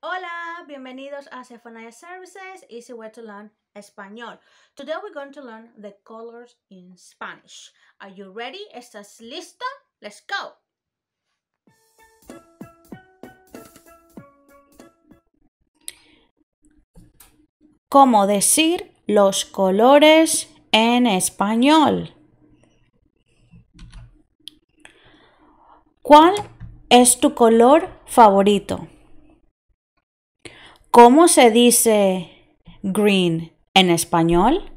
Hola, bienvenidos a Sephora Services Easy Way to Learn Español. Today we're going to learn the colors in Spanish. Are you ready? ¿Estás listo? Let's go! ¿Cómo decir los colores en español? ¿Cuál es tu color favorito? ¿Cómo se dice green en español?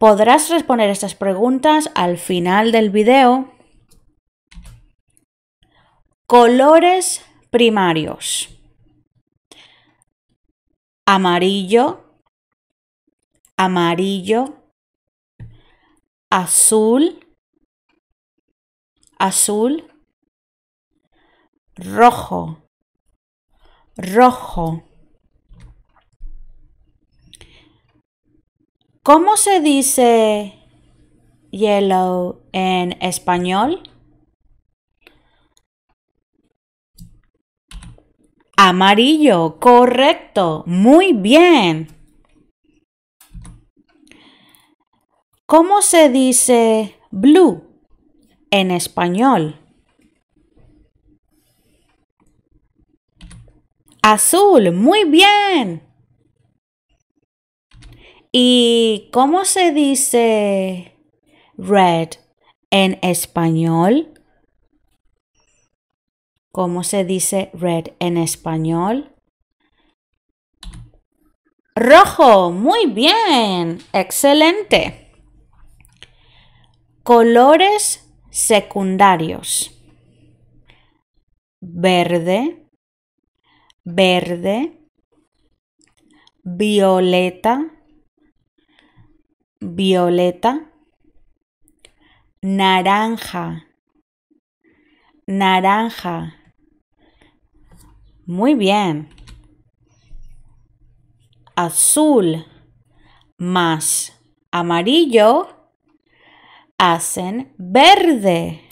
Podrás responder estas preguntas al final del video. Colores primarios. Amarillo, amarillo, azul, azul, rojo, rojo. ¿Cómo se dice yellow en español? Amarillo, correcto, muy bien. ¿Cómo se dice blue en español? Azul, muy bien. ¿Y cómo se dice red en español? ¿Cómo se dice red en español? Rojo, muy bien, excelente. Colores secundarios. Verde, verde, violeta, violeta, naranja, naranja. Muy bien. Azul más amarillo hacen verde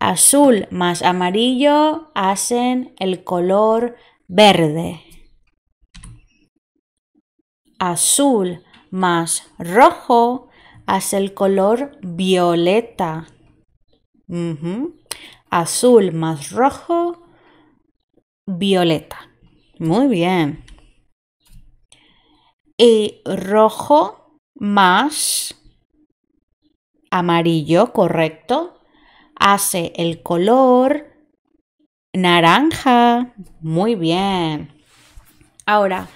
azul más amarillo hacen el color verde. Azul más rojo hace el color violeta. Azul más rojo, violeta. Muy bien. Y rojo más amarillo, correcto, hace el color naranja. Muy bien. Ahora,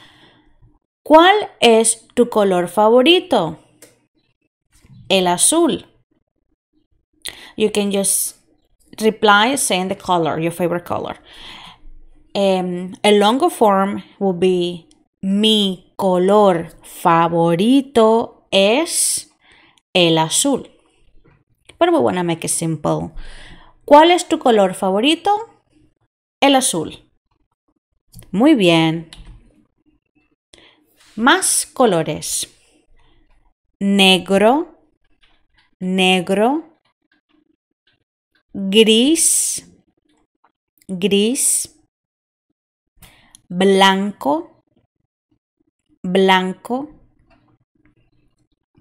¿cuál es tu color favorito? El azul. You can just reply saying the color, your favorite color. Em, el a longer form would be mi color favorito es el azul but we want make simple. ¿Cuál es tu color favorito? El azul. Muy bien. Más colores. Negro, negro, gris, gris, blanco, blanco,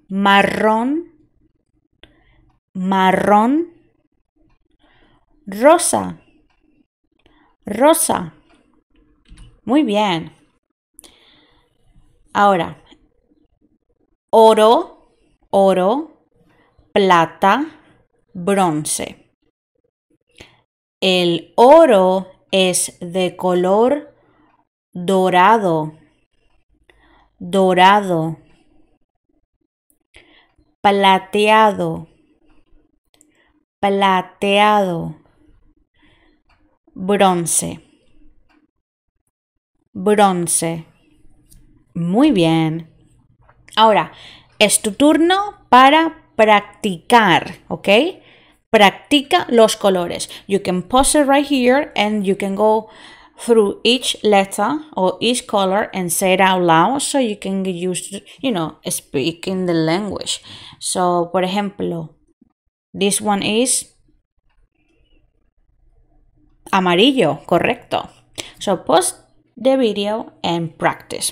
marrón, marrón, rosa, rosa. Muy bien. Ahora, oro, oro, plata, bronce. El oro es de color dorado, dorado, plateado, plateado, bronce, bronce. Muy bien. Ahora, es tu turno para practicar, ¿ok? Practica los colores. You can pause right here and you can go through each letter or each color and say it out loud so you can use, you know, speaking the language. So, por ejemplo, This one is amarillo, correcto. So post the video and practice,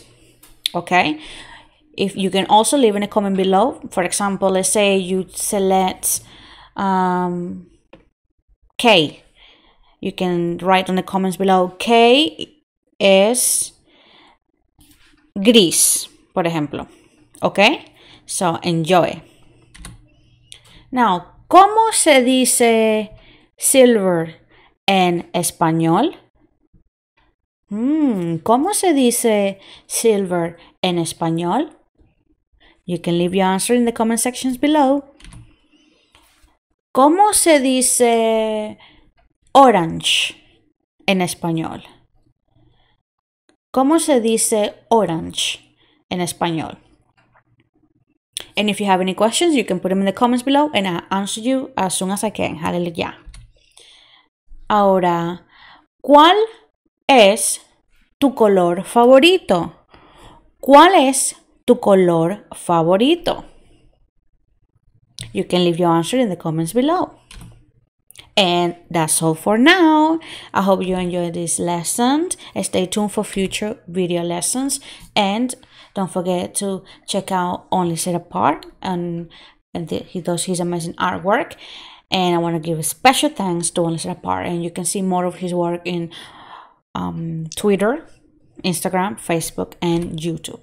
okay? If you can also leave in a comment below, for example, let's say you select um, K. You can write on the comments below, K is gris, por ejemplo, okay? So enjoy. Now, ¿Cómo se dice silver en español? Hmm, ¿Cómo se dice silver en español? You can leave your answer in the comment sections below. ¿Cómo se dice orange en español? ¿Cómo se dice orange en español? And if you have any questions, you can put them in the comments below and I'll answer you as soon as I can. Hallelujah. Ahora, ¿cuál es tu color favorito? ¿Cuál es tu color favorito? You can leave your answer in the comments below. And that's all for now. I hope you enjoyed this lesson. Stay tuned for future video lessons. And don't forget to check out Only Set Apart. And, and the, he does his amazing artwork. And I want to give a special thanks to Only Set Apart. And you can see more of his work in um, Twitter, Instagram, Facebook, and YouTube.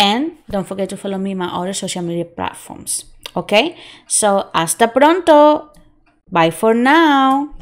And don't forget to follow me on my other social media platforms. Okay? So, hasta pronto! Bye for now.